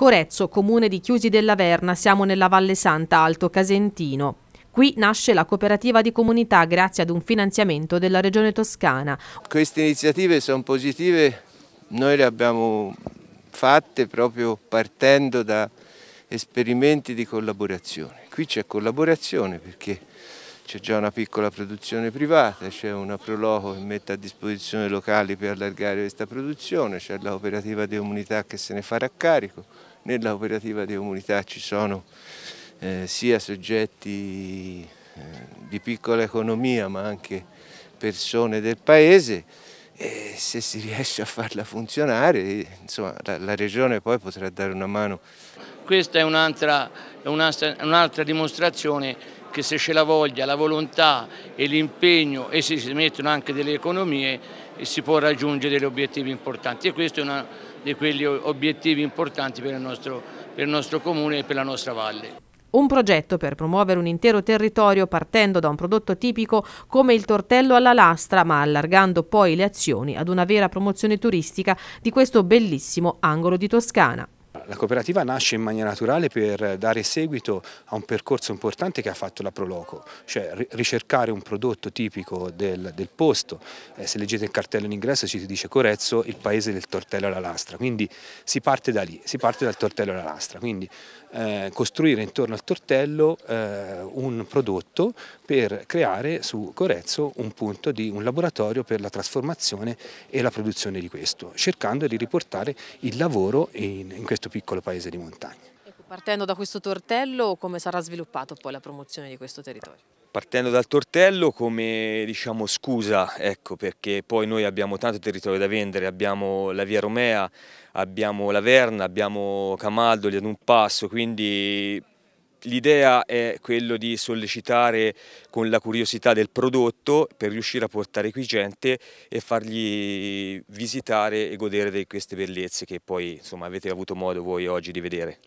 Corezzo, comune di Chiusi della Verna, siamo nella Valle Santa, Alto Casentino. Qui nasce la cooperativa di comunità grazie ad un finanziamento della Regione Toscana. Queste iniziative sono positive, noi le abbiamo fatte proprio partendo da esperimenti di collaborazione. Qui c'è collaborazione perché c'è già una piccola produzione privata, c'è una Proloco che mette a disposizione locali per allargare questa produzione, c'è la cooperativa di comunità che se ne farà carico nella cooperativa di comunità ci sono eh, sia soggetti eh, di piccola economia ma anche persone del paese e se si riesce a farla funzionare insomma, la, la, regione poi potrà dare una mano. Questa è un'altra un dimostrazione che se c'è la voglia, la volontà e l'impegno e se si mettono anche delle economie si può raggiungere degli obiettivi importanti e questo è uno di quegli obiettivi importanti per il nostro, per il nostro comune e per la nostra valle. Un progetto per promuovere un intero territorio partendo da un prodotto tipico come il tortello alla lastra, ma allargando poi le azioni ad una vera promozione turistica di questo bellissimo angolo di Toscana. La cooperativa nasce in maniera naturale per dare seguito a un percorso importante che ha fatto la Proloco, cioè ricercare un prodotto tipico del, del posto. Eh, se leggete il cartello in ingresso ci si dice Corezzo, il paese del tortello alla lastra, quindi si parte da lì, si parte dal tortello alla lastra, quindi eh, costruire intorno al tortello eh, un prodotto per creare su Corezzo un punto di un laboratorio per la trasformazione e la produzione di questo, cercando di riportare il lavoro in, in questo piccolo piccolo paese di montagna. Ecco, partendo da questo tortello, come sarà sviluppato poi la promozione di questo territorio? partendo dal tortello come diciamo, scusa, ecco, perché poi noi abbiamo tanto territorio da vendere, abbiamo la via Romea, abbiamo la Verna, abbiamo Camaldoli ad un passo, quindi L'idea è quello di sollecitare con la curiosità del prodotto per riuscire a portare qui gente e fargli visitare e godere di queste bellezze che poi insomma, avete avuto modo voi oggi di vedere.